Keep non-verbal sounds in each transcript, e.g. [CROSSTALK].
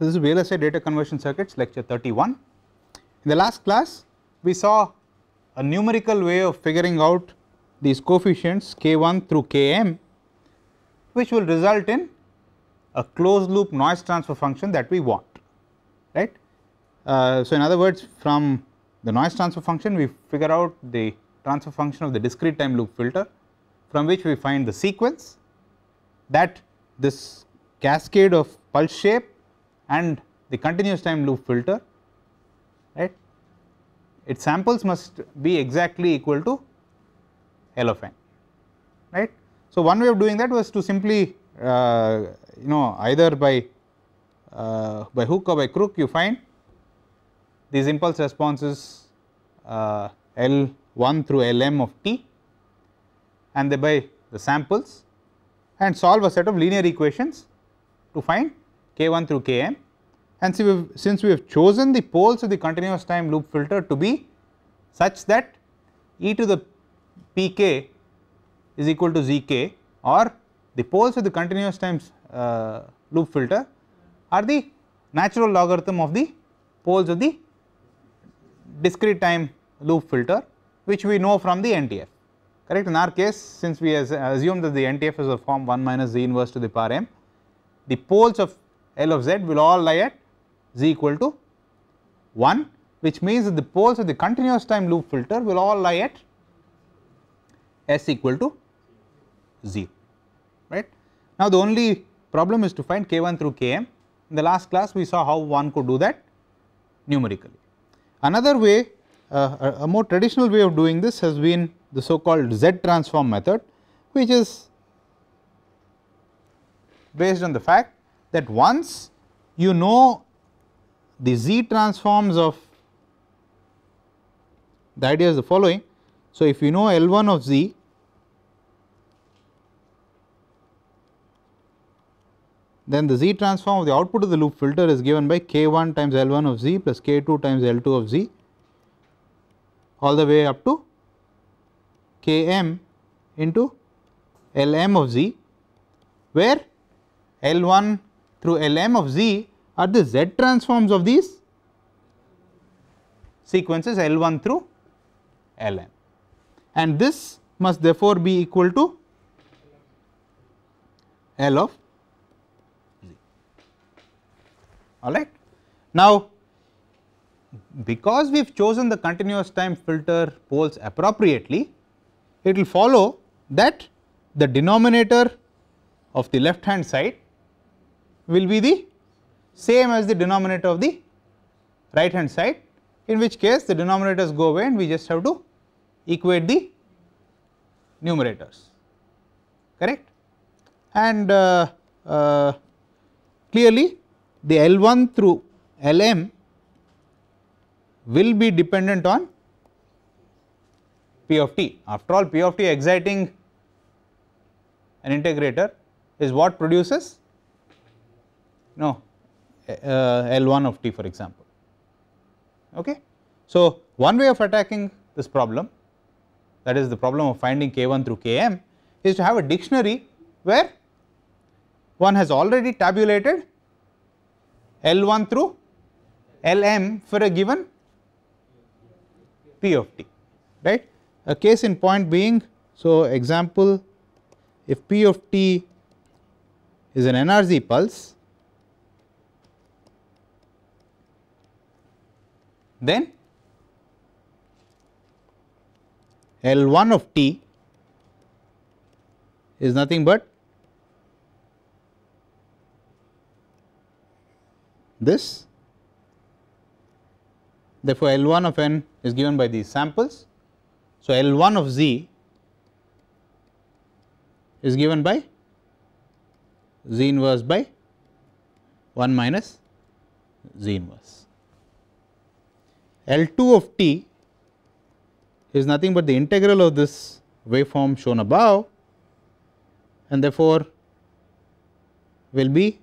This is VLSI data conversion circuits lecture 31. In the last class we saw a numerical way of figuring out these coefficients k1 through km which will result in a closed loop noise transfer function that we want right. Uh, so, in other words from the noise transfer function we figure out the transfer function of the discrete time loop filter from which we find the sequence that this cascade of pulse shape and the continuous time loop filter right its samples must be exactly equal to L of n right. So, one way of doing that was to simply uh, you know either by uh, by hook or by crook you find these impulse responses uh, L 1 through L m of t and thereby the samples and solve a set of linear equations to find k1 through km and we've, since we have chosen the poles of the continuous time loop filter to be such that e to the pk is equal to zk or the poles of the continuous time uh, loop filter are the natural logarithm of the poles of the discrete time loop filter which we know from the NTF correct in our case since we assume that the NTF is of form 1 minus z inverse to the power m the poles of L of z will all lie at z equal to 1 which means that the poles of the continuous time loop filter will all lie at s equal to 0 right. Now, the only problem is to find k 1 through k m in the last class we saw how one could do that numerically. Another way uh, a, a more traditional way of doing this has been the so called z transform method which is based on the fact that once you know the z transforms of the idea is the following. So, if you know L 1 of z then the z transform of the output of the loop filter is given by k 1 times L 1 of z plus k 2 times L 2 of z all the way up to k m into L m of z where L 1 through Lm of z are the z transforms of these sequences L1 through Lm and this must therefore be equal to L of z alright. Now, because we have chosen the continuous time filter poles appropriately, it will follow that the denominator of the left hand side will be the same as the denominator of the right hand side in which case the denominators go away and we just have to equate the numerators correct and uh, uh, clearly the L1 through Lm will be dependent on P of t. After all P of t exciting an integrator is what produces no eh, uh, L1 of t for example. Okay. So, one way of attacking this problem that is the problem of finding k1 through km is to have a dictionary where one has already tabulated L1 through Lm for a given p of t right. A case in point being so example if p of t is an NRZ pulse then L 1 of t is nothing but this. Therefore, L 1 of n is given by these samples. So, L 1 of z is given by z inverse by 1 minus z inverse. L 2 of t is nothing but the integral of this waveform shown above and therefore, will be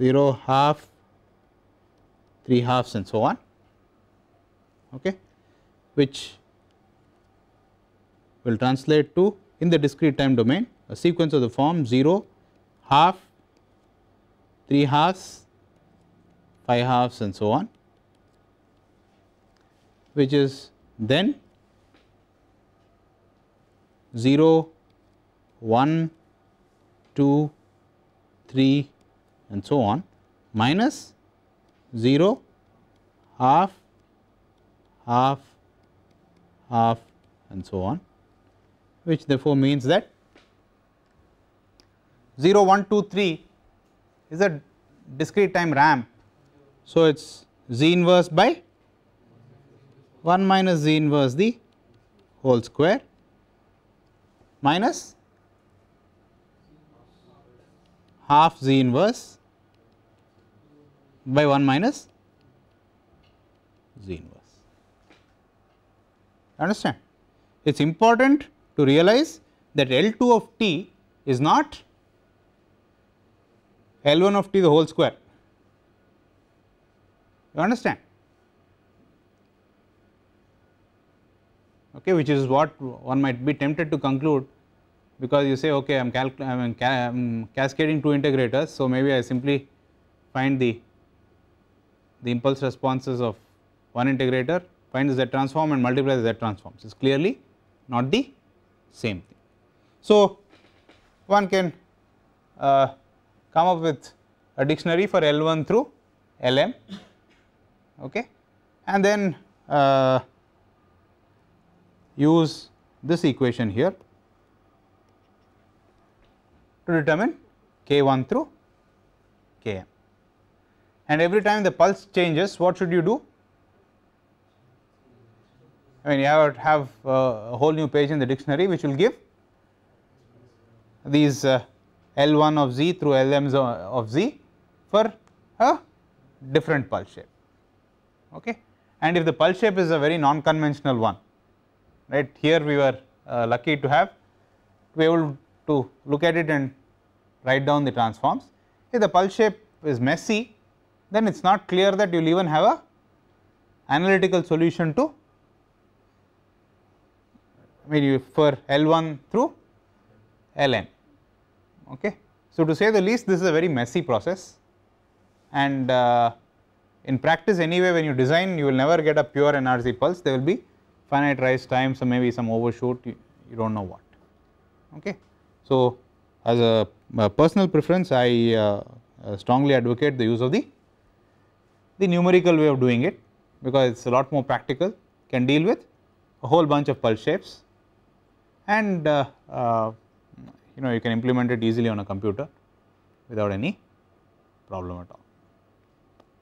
zero half, three halves and so on, okay, which will translate to in the discrete time domain a sequence of the form 0, half, 3 halves, 5 halves and so on which is then 0, 1, 2, 3 and so on minus 0, half, half, half and so on which therefore means that 0, 1, 2, 3 is a discrete time ramp. So, it is z inverse by 1 minus z inverse the whole square minus half z inverse by 1 minus z inverse. Understand? It is important to realize that L 2 of t is not L 1 of t the whole square. You understand? Okay, which is what one might be tempted to conclude because you say okay I am I ca cascading two integrators. So, maybe I simply find the, the impulse responses of one integrator find the z transform and multiply the z transforms It's clearly not the same thing. So, one can uh, come up with a dictionary for L1 through Lm okay and then uh, use this equation here to determine k1 through km and every time the pulse changes what should you do I mean you have, have uh, a whole new page in the dictionary which will give these uh, L1 of z through Lm of z for a different pulse shape. Okay. And if the pulse shape is a very non-conventional one, right here we were uh, lucky to have to be able to look at it and write down the transforms. If the pulse shape is messy, then it is not clear that you will even have a analytical solution to I mean for L1 through Ln. Okay. So, to say the least this is a very messy process and uh, in practice anyway when you design you will never get a pure NRZ pulse there will be finite rise time so maybe some overshoot you, you do not know what. Okay. So, as a, a personal preference I uh, uh, strongly advocate the use of the, the numerical way of doing it because it is a lot more practical can deal with a whole bunch of pulse shapes and uh, uh you know you can implement it easily on a computer without any problem at all.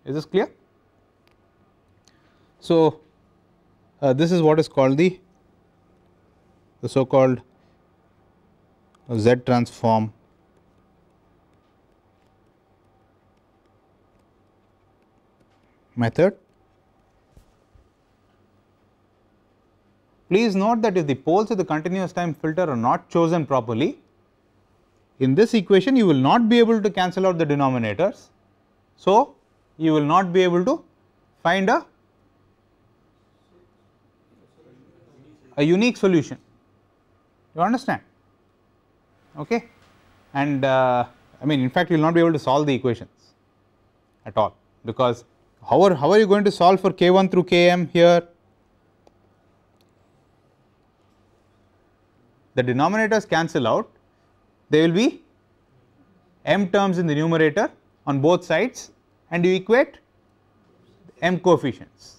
Is this clear? So, uh, this is what is called the, the so called Z transform method. Please note that if the poles of the continuous time filter are not chosen properly, in this equation you will not be able to cancel out the denominators. So, you will not be able to find a, a unique solution. You understand? Okay? And uh, I mean in fact you will not be able to solve the equations at all because how are, how are you going to solve for k1 through km here? The denominators cancel out there will be m terms in the numerator on both sides and you equate m coefficients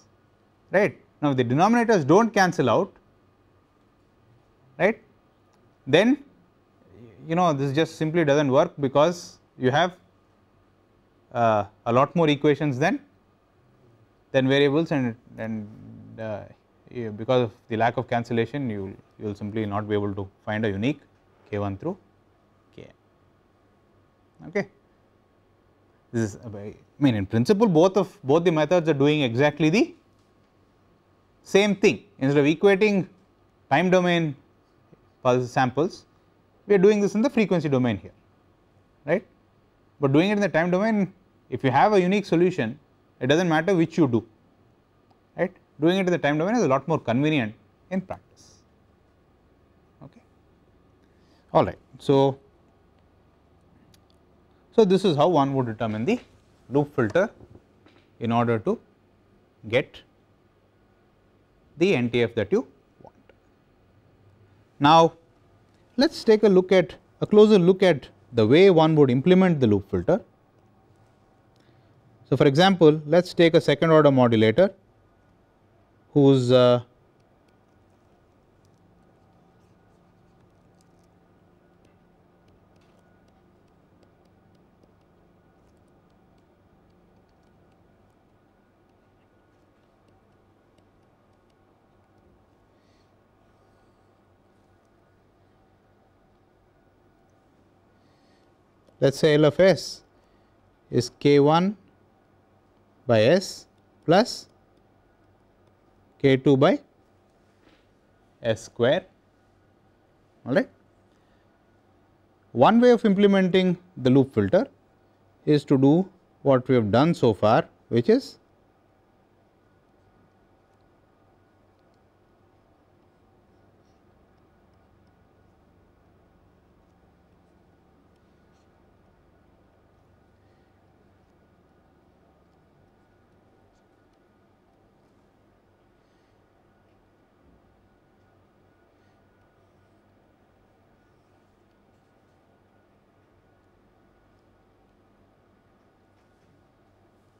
right. Now, the denominators do not cancel out right then you know this just simply does not work because you have uh, a lot more equations than than variables and and uh, because of the lack of cancellation you you will simply not be able to find a unique k1 through okay. This is uh, I mean in principle both of both the methods are doing exactly the same thing instead of equating time domain pulse samples we are doing this in the frequency domain here right but doing it in the time domain if you have a unique solution it does not matter which you do right doing it in the time domain is a lot more convenient in practice okay all right so so, this is how one would determine the loop filter in order to get the NTF that you want. Now, let us take a look at a closer look at the way one would implement the loop filter. So, for example, let us take a second order modulator whose uh, let us say L of s is k 1 by s plus k 2 by s square all right. One way of implementing the loop filter is to do what we have done so far which is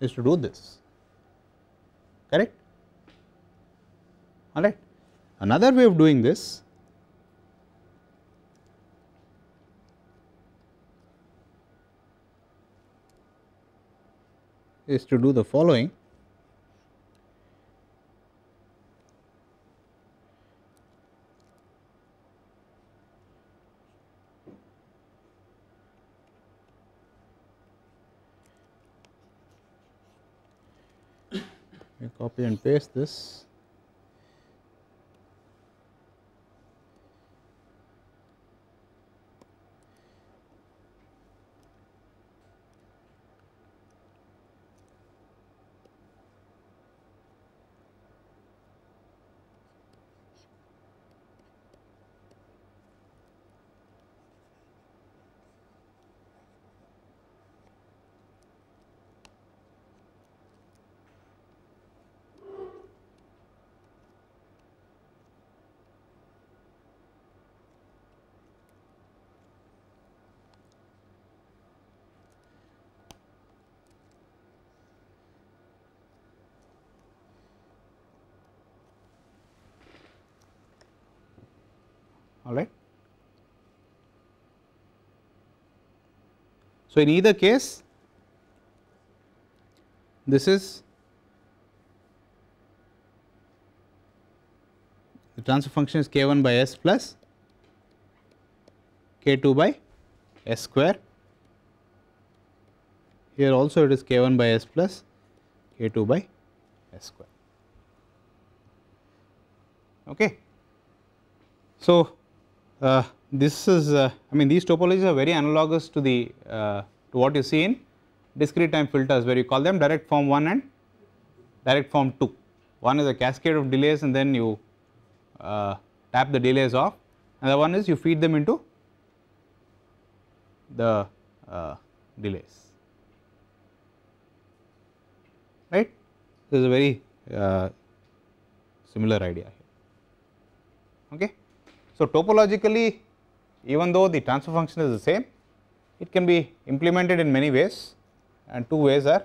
is to do this correct alright. Another way of doing this is to do the following copy and paste this all right. So, in either case this is the transfer function is k 1 by s plus k 2 by s square. Here also it is k 1 by s plus k 2 by s square. Okay. So, uh, this is, uh, I mean, these topologies are very analogous to the uh, to what you see in discrete time filters, where you call them direct form one and direct form two. One is a cascade of delays, and then you uh, tap the delays off. the one is you feed them into the uh, delays, right? This is a very uh, similar idea here. Okay. So, topologically even though the transfer function is the same, it can be implemented in many ways and two ways are,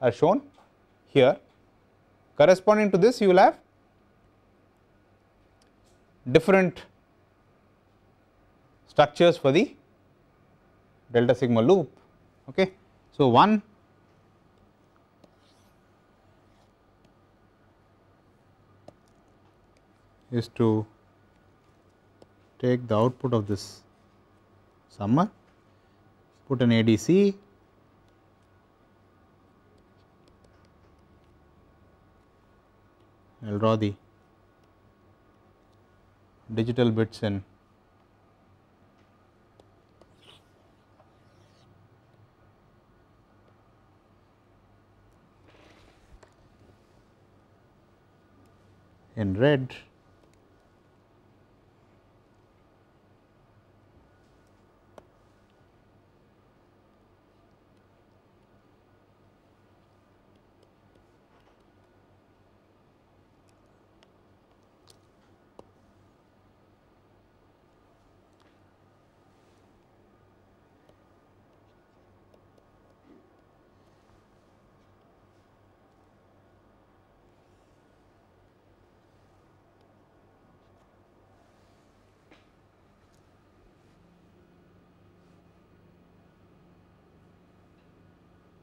are shown here. Corresponding to this you will have different structures for the delta sigma loop. Okay. So, one is to take the output of this summer, put an ADC I will draw the digital bits in in red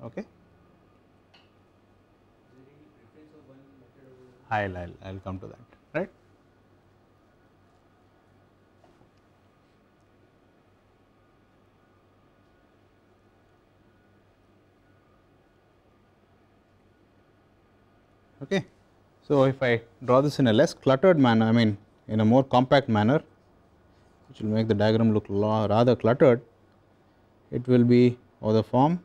okay. I'll, I'll, I'll come to that, right. Okay. So, if I draw this in a less cluttered manner, I mean in a more compact manner, which will make the diagram look rather cluttered, it will be of the form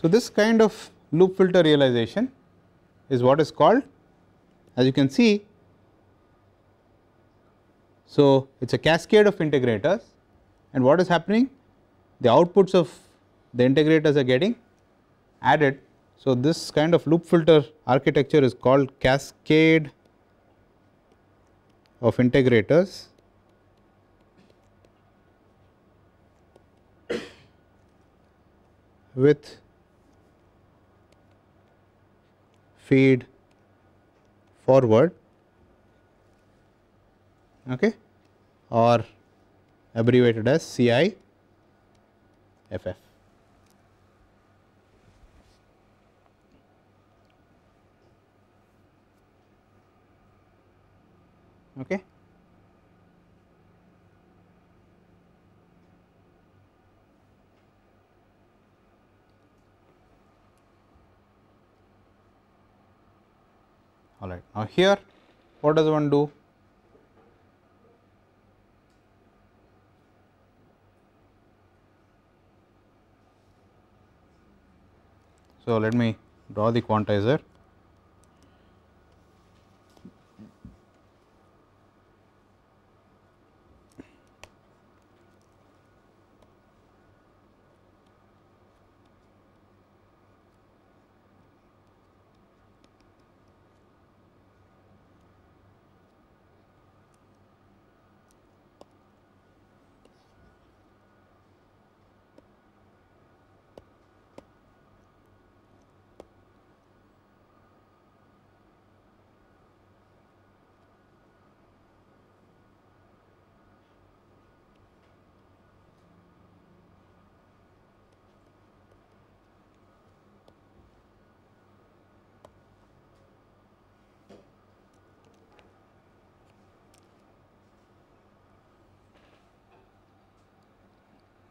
So, this kind of loop filter realization is what is called as you can see. So, it is a cascade of integrators and what is happening? The outputs of the integrators are getting added. So, this kind of loop filter architecture is called cascade of integrators. [COUGHS] with feed forward okay or abbreviated as CIFF. Okay. all right. Now, here what does one do? So, let me draw the quantizer.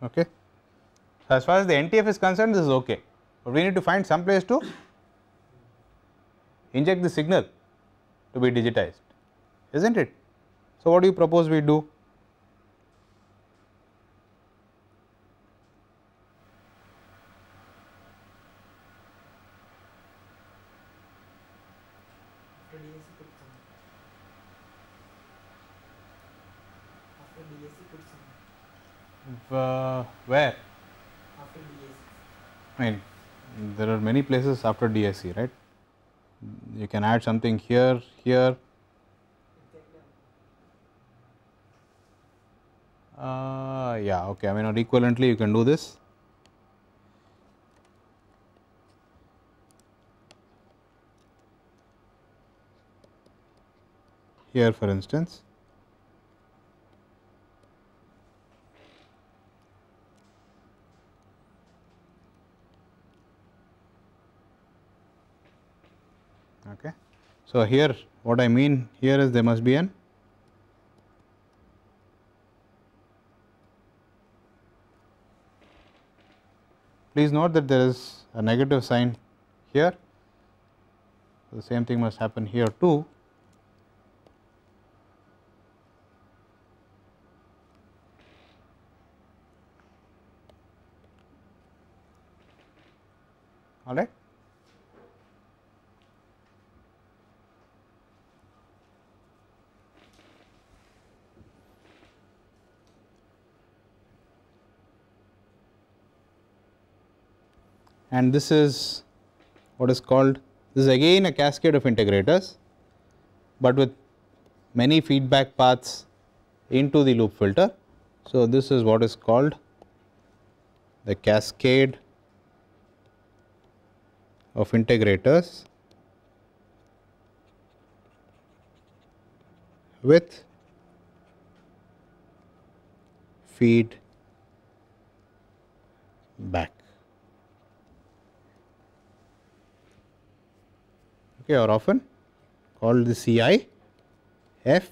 Okay. So, as far as the NTF is concerned this is okay, but we need to find some place to inject the signal to be digitized is not it. So, what do you propose we do? places after DSC, right. You can add something here, here. Uh, yeah, okay. I mean, or equivalently, you can do this. Here, for instance. okay. So, here what I mean here is there must be an please note that there is a negative sign here the same thing must happen here too all right and this is what is called this is again a cascade of integrators, but with many feedback paths into the loop filter. So, this is what is called the cascade of integrators with feed back. okay, or often called the C i f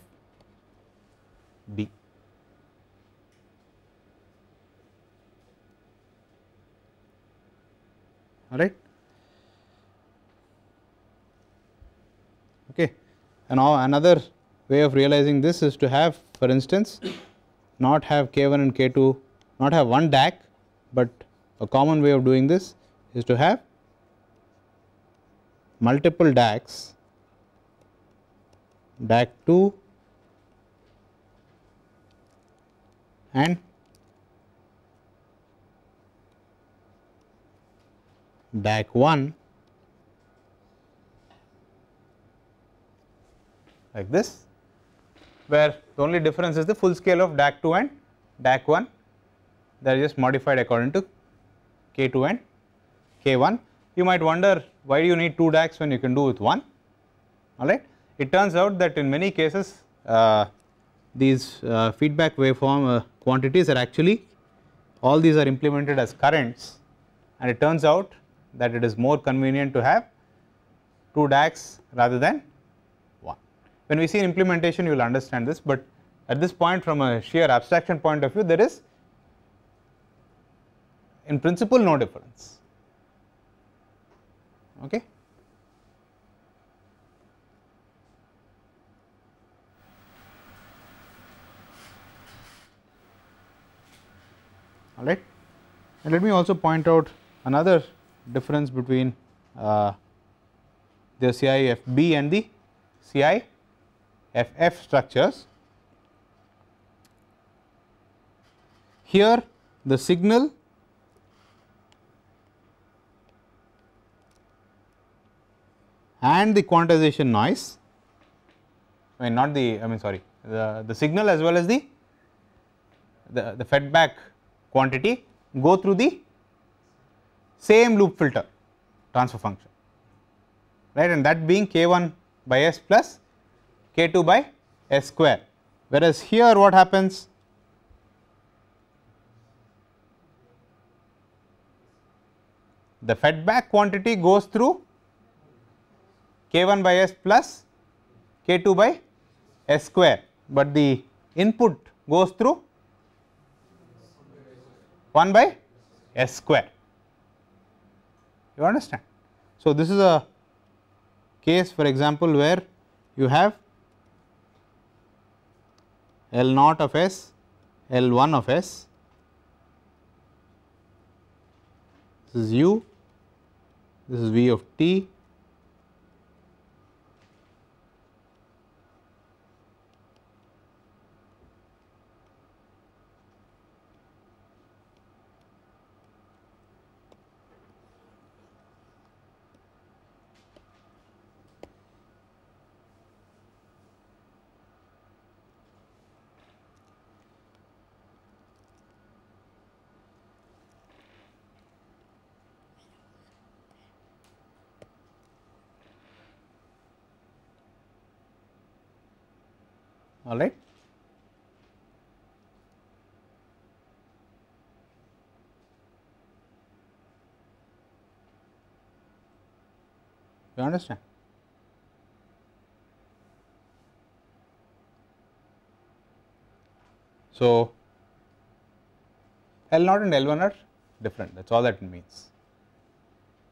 b. All right. Okay. And now another way of realizing this is to have for instance not have k1 and k2 not have one DAC, but a common way of doing this is to have multiple DACs, DAC 2 and DAC 1 like this, where the only difference is the full scale of DAC 2 and DAC 1 they are just modified according to K 2 and K 1. You might wonder why do you need 2 DACs when you can do with 1 alright. It turns out that in many cases uh, these uh, feedback waveform uh, quantities are actually all these are implemented as currents and it turns out that it is more convenient to have 2 DACs rather than 1. When we see implementation you will understand this, but at this point from a sheer abstraction point of view there is in principle no difference Okay. All right. And let me also point out another difference between uh, the CIFB and the CIFF structures. Here the signal and the quantization noise I mean not the I mean sorry the, the signal as well as the, the, the feedback quantity go through the same loop filter transfer function right and that being k 1 by s plus k 2 by s square whereas here what happens the feedback quantity goes through k1 by s plus k2 by s square, but the input goes through 1 by s square. You understand? So, this is a case for example, where you have L naught of s, L 1 of s, this is u, this is v of t, all right. You understand? So, L naught and L 1 are different that is all that it means.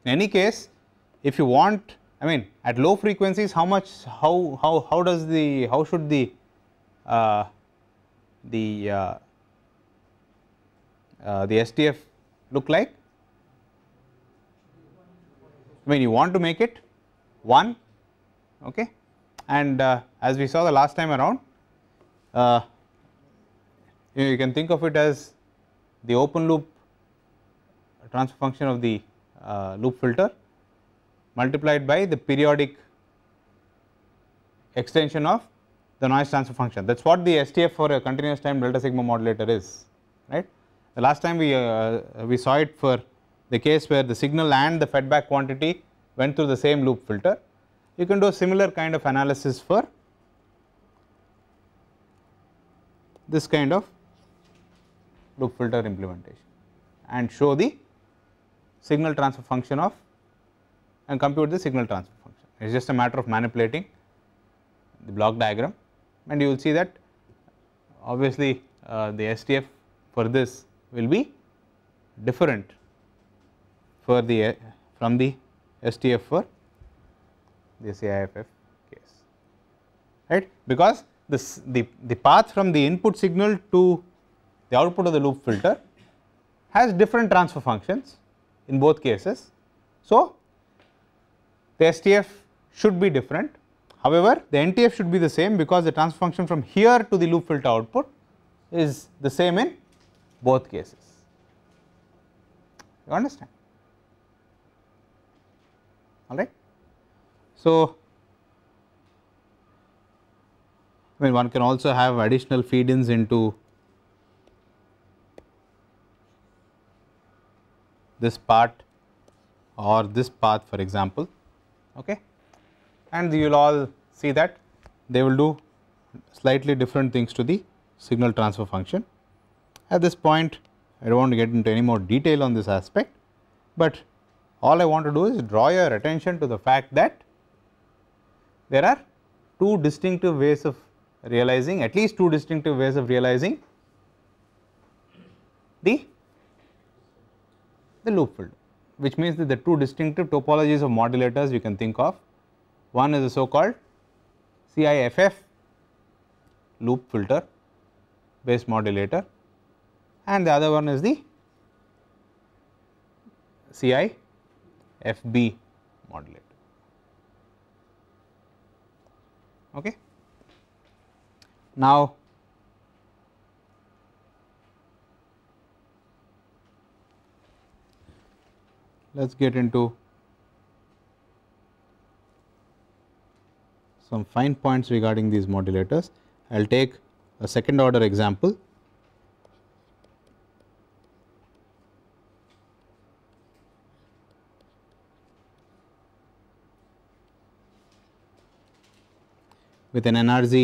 In any case if you want I mean at low frequencies how much how how how does the how should the uh, the, uh, uh, the STF look like? I mean you want to make it 1 okay. and uh, as we saw the last time around uh, you, you, can think of it as the open loop transfer function of the loop filter multiplied by the periodic extension of the noise transfer function. That is what the STF for a continuous time delta sigma modulator is, right. The last time we, uh, we saw it for the case where the signal and the feedback quantity went through the same loop filter. You can do a similar kind of analysis for this kind of loop filter implementation and show the signal transfer function of and compute the signal transfer function. It is just a matter of manipulating the block diagram and you will see that obviously uh, the STF for this will be different for the uh, from the STF for this AIFF case right because this the, the path from the input signal to the output of the loop filter has different transfer functions in both cases. So, the STF should be different However, the NTF should be the same because the transfer function from here to the loop filter output is the same in both cases. You understand? All right. So, I mean one can also have additional feed ins into this part or this path for example. Okay and you will all see that they will do slightly different things to the signal transfer function. At this point I do not want to get into any more detail on this aspect, but all I want to do is draw your attention to the fact that there are two distinctive ways of realizing at least two distinctive ways of realizing the, the loop filter which means that the two distinctive topologies of modulators you can think of one is the so called CIFF loop filter base modulator and the other one is the CIFB modulator. Okay. Now, let us get into some fine points regarding these modulators. I will take a second order example. with an NRZ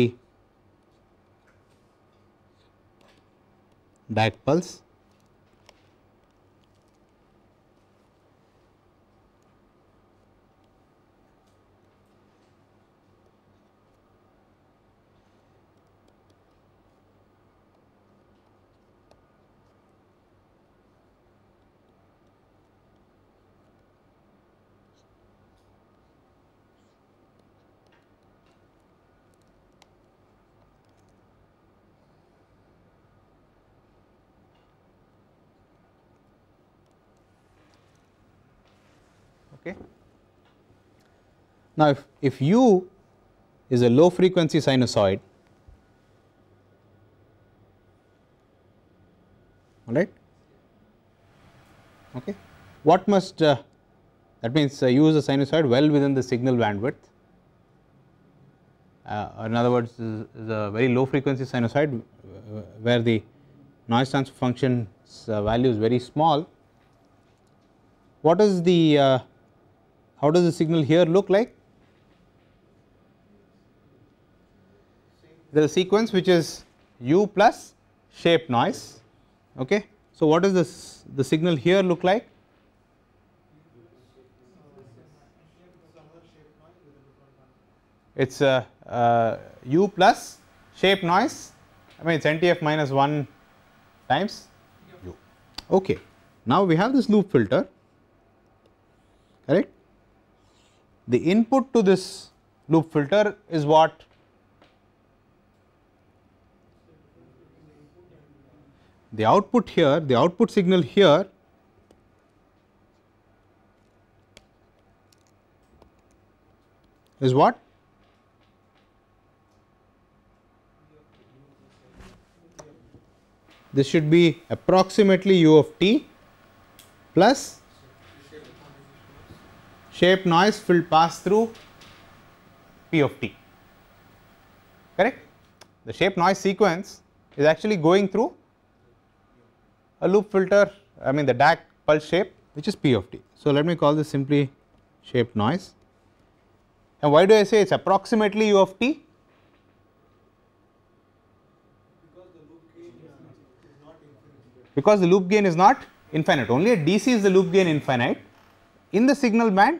DAC pulse Now, if, if u is a low frequency sinusoid, all right, okay. what must uh, that means uh, u is a sinusoid well within the signal bandwidth. Uh, in other words, is, is a very low frequency sinusoid uh, where the noise transfer function's uh, value is very small. What is the uh, how does the signal here look like? there is a sequence which is u plus shape noise. Okay. So, what does this the signal here look like? It is uh, uh, u plus shape noise I mean it is NTF minus 1 times u. Okay. Now, we have this loop filter correct. The input to this loop filter is what the output here, the output signal here is what? This should be approximately u of t plus shape noise will pass through p of t, correct. The shape noise sequence is actually going through a loop filter I mean the DAC pulse shape which is P of t. So, let me call this simply shape noise and why do I say it is approximately u of t? Because the loop gain is not infinite only at DC is the loop gain infinite in the signal band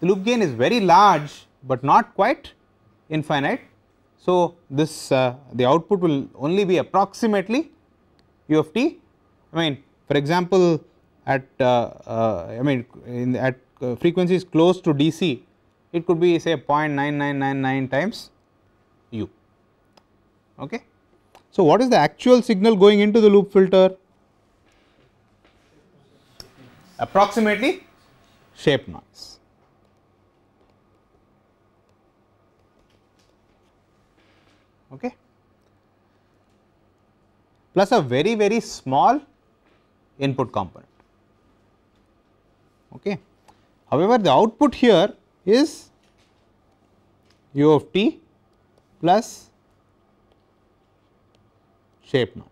the loop gain is very large but not quite infinite. So, this uh, the output will only be approximately u of t I mean for example at uh, uh, I mean in at uh, frequencies close to DC it could be say 0.9999 times u okay. So, what is the actual signal going into the loop filter? Approximately shape noise. Okay. Plus a very very small input component. Okay. However, the output here is u of t plus shape noise.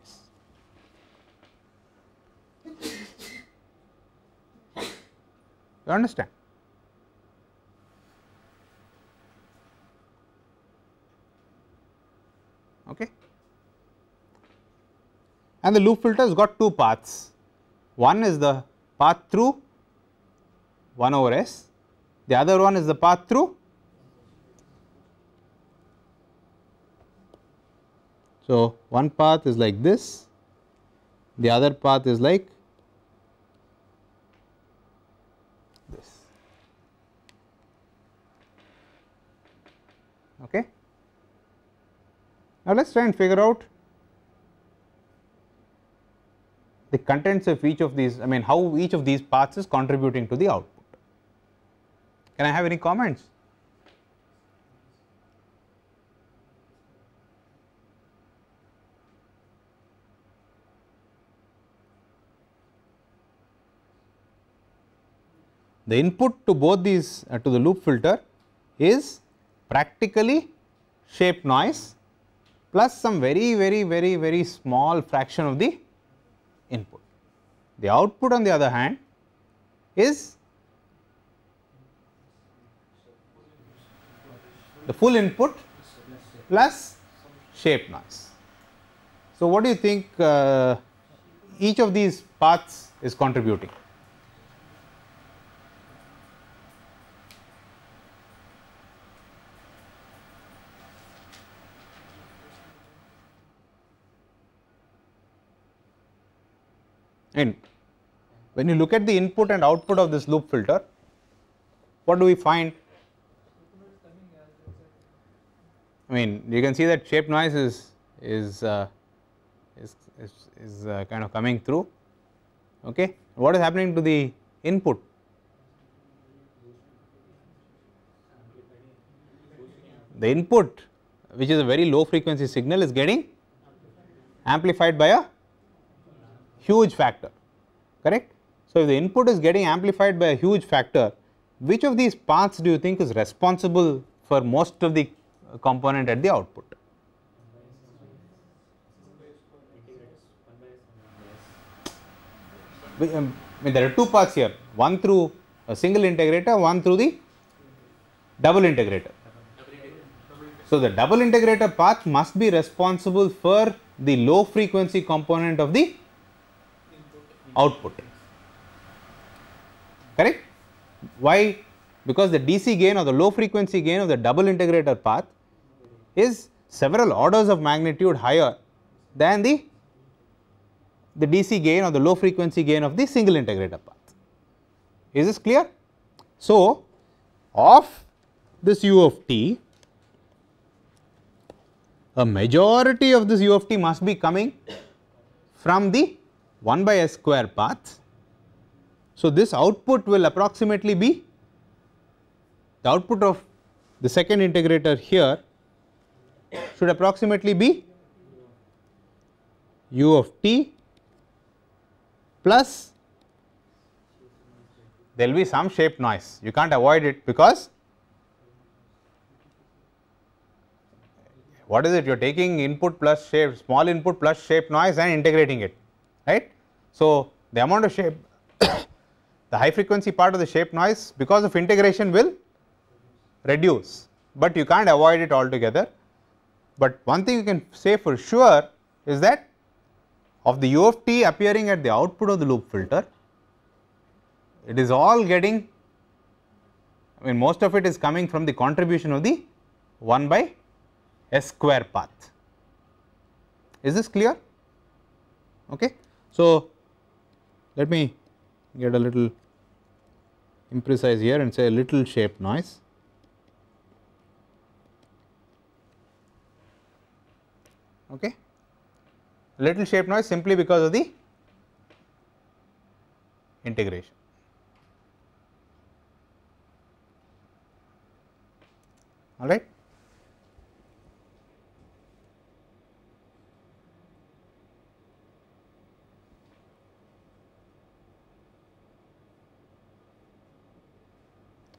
You understand? Okay. And the loop filter has got two paths one is the path through 1 over S, the other one is the path through. So, one path is like this, the other path is like this. Okay. Now, let us try and figure out the contents of each of these I mean how each of these paths is contributing to the output. Can I have any comments? The input to both these uh, to the loop filter is practically shape noise plus some very very very very small fraction of the input. The output on the other hand is the full input plus shape noise. So, what do you think uh, each of these paths is contributing? And When you look at the input and output of this loop filter, what do we find? I mean, you can see that shape noise is is uh, is is, is uh, kind of coming through. Okay, what is happening to the input? The input, which is a very low frequency signal, is getting amplified by a huge factor correct. So, if the input is getting amplified by a huge factor which of these paths do you think is responsible for most of the component at the output? Um, I mean there are two paths here one through a single integrator one through the double integrator. So, the double integrator path must be responsible for the low frequency component of the outputting. Correct? Why? Because the DC gain or the low frequency gain of the double integrator path is several orders of magnitude higher than the, the DC gain or the low frequency gain of the single integrator path. Is this clear? So, of this u of t, a majority of this u of t must be coming from the 1 by s square path. So, this output will approximately be the output of the second integrator here should approximately be u of t plus there will be some shape noise you can't avoid it because what is it you are taking input plus shape small input plus shape noise and integrating it right so, the amount of shape [COUGHS] the high frequency part of the shape noise because of integration will reduce, but you can't avoid it altogether. But one thing you can say for sure is that of the u of t appearing at the output of the loop filter, it is all getting I mean most of it is coming from the contribution of the 1 by s square path. Is this clear? Okay. So, let me get a little imprecise here and say a little shape noise. Okay. Little shape noise simply because of the integration. All right.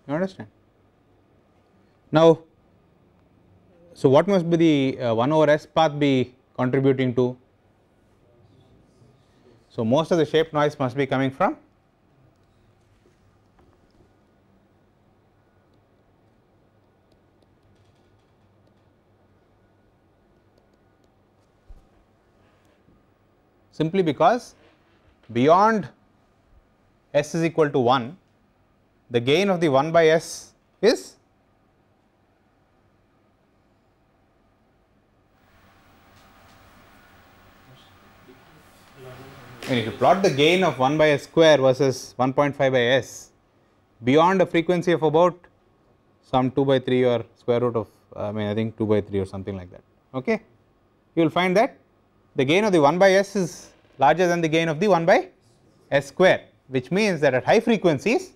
you understand. Now, so what must be the uh, 1 over s path be contributing to? So, most of the shape noise must be coming from simply because beyond s is equal to 1 the gain of the 1 by s is and if you plot the gain of 1 by s square versus 1.5 by s beyond a frequency of about some 2 by 3 or square root of I mean I think 2 by 3 or something like that okay you will find that the gain of the 1 by s is larger than the gain of the 1 by s square which means that at high frequencies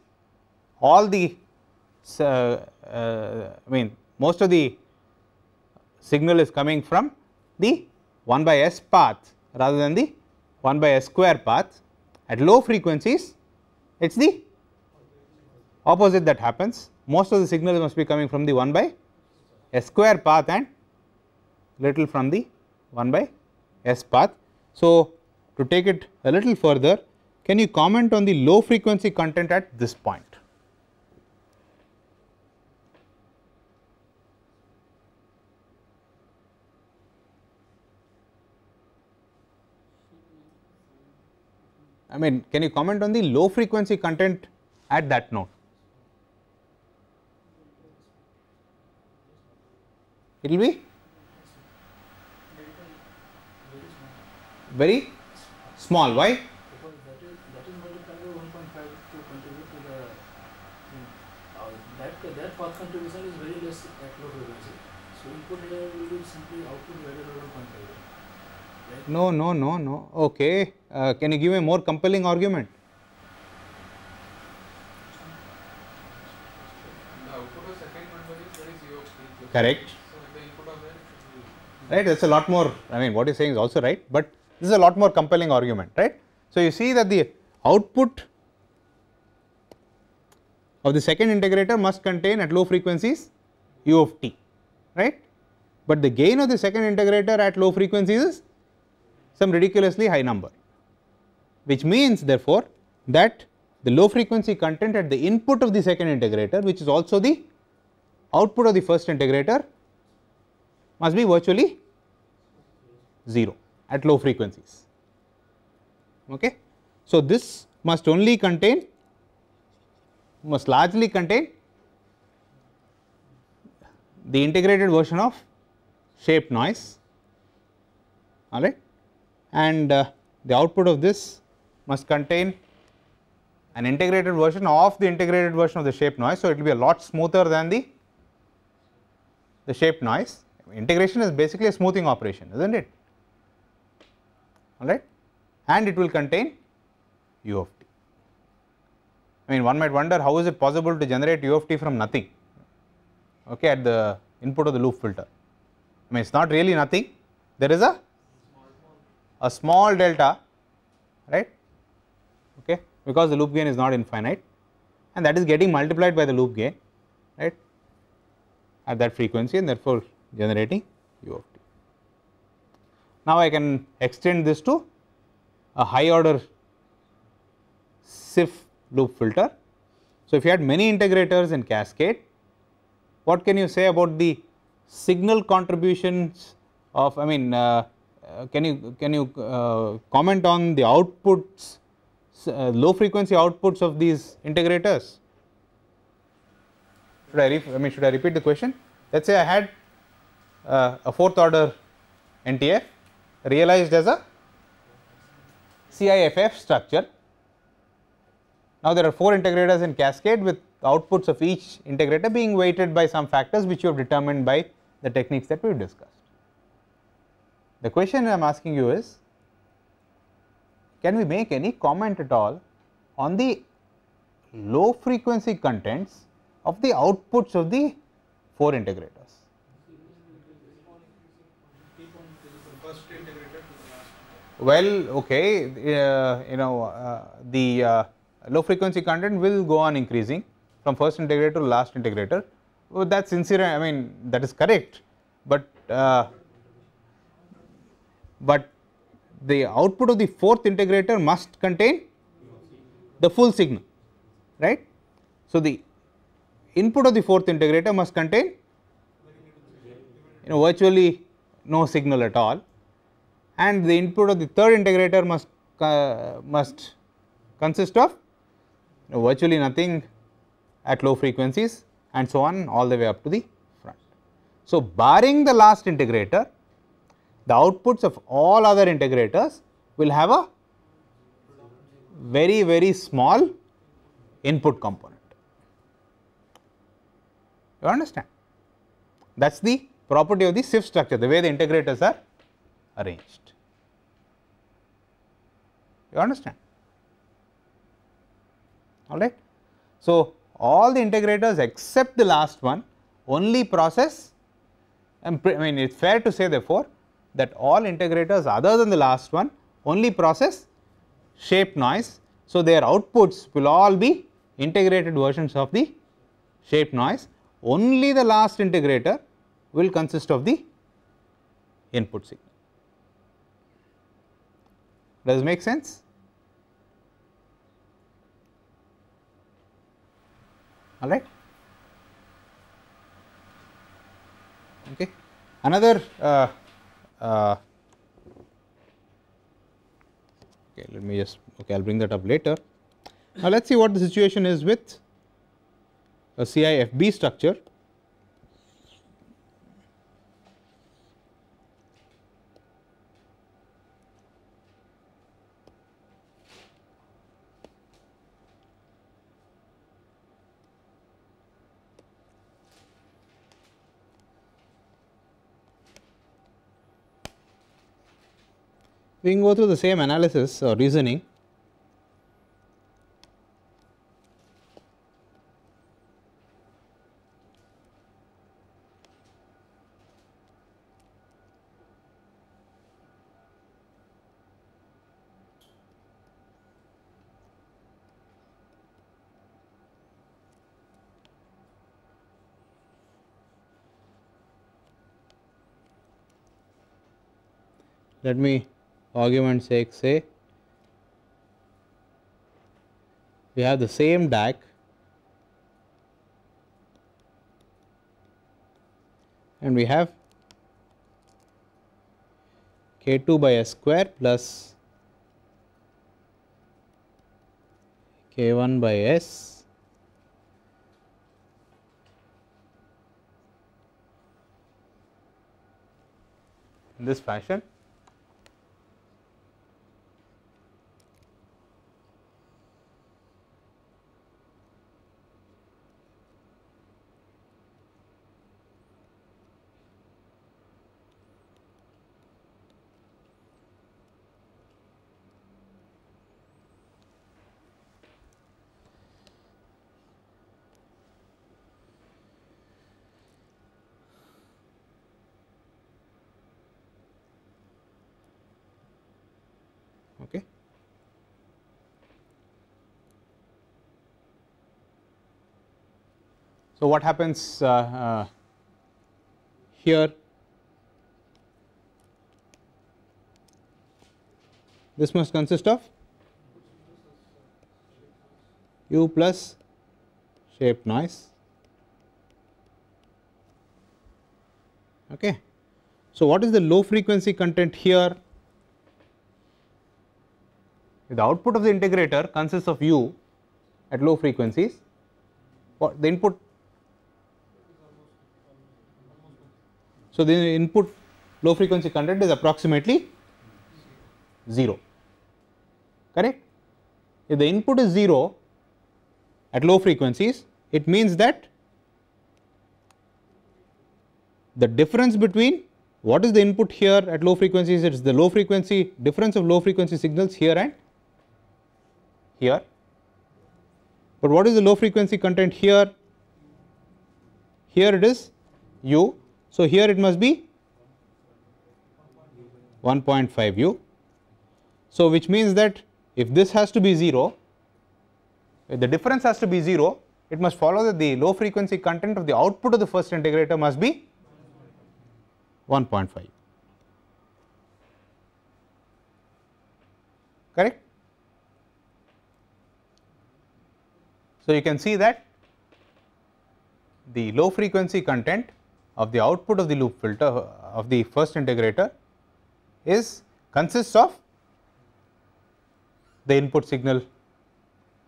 all the uh, uh, I mean most of the signal is coming from the 1 by s path rather than the 1 by s square path. At low frequencies it is the opposite that happens most of the signal must be coming from the 1 by s square path and little from the 1 by s path. So, to take it a little further can you comment on the low frequency content at this point? I mean, can you comment on the low frequency content at that node? It will be very small. Why? that fourth contribution is very less at low frequency. So input layer will be simply output value 1.5. No, no, no, no. Okay. Uh, can you give a more compelling argument? Correct. Right, that's a lot more, I mean what you are saying is also right, but this is a lot more compelling argument, right. So, you see that the output of the second integrator must contain at low frequencies u of t, right. But the gain of the second integrator at low frequencies is some ridiculously high number, which means therefore, that the low frequency content at the input of the second integrator, which is also the output of the first integrator must be virtually 0 at low frequencies. Okay. So, this must only contain must largely contain the integrated version of shape noise all right and uh, the output of this must contain an integrated version of the integrated version of the shape noise. So, it will be a lot smoother than the, the shape noise. Integration is basically a smoothing operation, is not it? All right. And it will contain u of t. I mean, one might wonder how is it possible to generate u of t from nothing okay, at the input of the loop filter. I mean, it is not really nothing, there is a a small delta right okay because the loop gain is not infinite and that is getting multiplied by the loop gain right at that frequency and therefore generating u of t. Now, I can extend this to a high order SIF loop filter. So, if you had many integrators in cascade, what can you say about the signal contributions of I mean uh, uh, can you can you uh, comment on the outputs uh, low frequency outputs of these integrators? Should I, I mean should I repeat the question? Let us say I had a fourth order NTF realized as a CIFF structure. Now, there are 4 integrators in cascade with outputs of each integrator being weighted by some factors which you have determined by the techniques that we have discussed. The question I am asking you is can we make any comment at all on the low frequency contents of the outputs of the 4 integrators? Well, okay, uh, you know uh, the uh, low frequency content will go on increasing from first integrator to last integrator. Well, that's sincere. I mean that is correct, but uh, but the output of the fourth integrator must contain the full signal, right. So, the input of the fourth integrator must contain you know virtually no signal at all and the input of the third integrator must uh, must consist of you know, virtually nothing at low frequencies and so on all the way up to the front. So, barring the last integrator the outputs of all other integrators will have a very very small input component. You understand? That is the property of the shift structure, the way the integrators are arranged. You understand? All right. So, all the integrators except the last one only process I mean it is fair to say therefore that all integrators other than the last one only process shape noise. So, their outputs will all be integrated versions of the shape noise, only the last integrator will consist of the input signal. Does it make sense? All right. Okay. Another uh, uh, okay let me just okay i'll bring that up later now let's see what the situation is with a cifb structure we can go through the same analysis or reasoning. Let me Arguments, x a. say we have the same DAC and we have k 2 by s square plus k 1 by s in this fashion So, what happens uh, uh, here? This must consist of u plus shape noise. Okay. So, what is the low frequency content here? The output of the integrator consists of u at low frequencies, the input So, the input low frequency content is approximately 0 correct. If the input is 0 at low frequencies it means that the difference between what is the input here at low frequencies it is the low frequency difference of low frequency signals here and here. But what is the low frequency content here? Here it is u so, here it must be 1.5 u. So, which means that if this has to be 0, the difference has to be 0, it must follow that the low frequency content of the output of the first integrator must be 1.5. Correct? So, you can see that the low frequency content of the output of the loop filter of the first integrator is consists of the input signal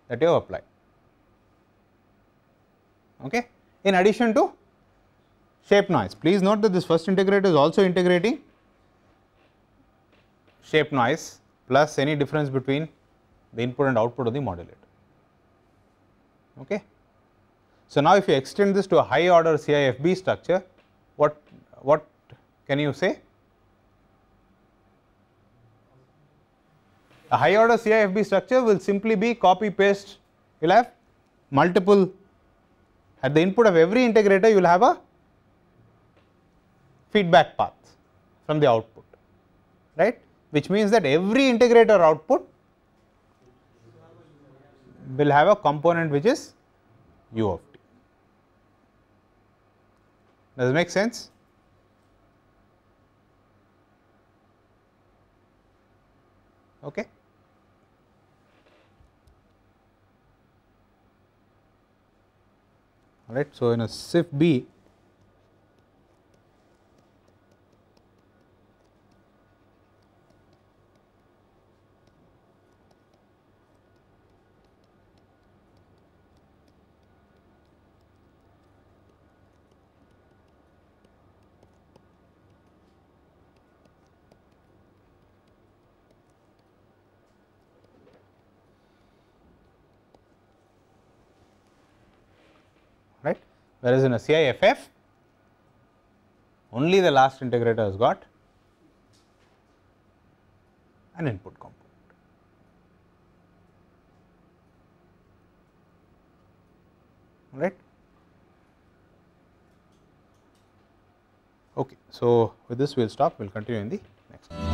that you have applied. Okay. In addition to shape noise, please note that this first integrator is also integrating shape noise plus any difference between the input and output of the modulator. Okay. So, now if you extend this to a high order CIFB structure, what what can you say? A high order CIFB structure will simply be copy paste, you will have multiple at the input of every integrator you will have a feedback path from the output, right? Which means that every integrator output will have a component which is U of does it make sense? Okay. All right. So, in a SIF B, whereas in a CIFF only the last integrator has got an input component. right. Okay. So, with this we will stop, we will continue in the next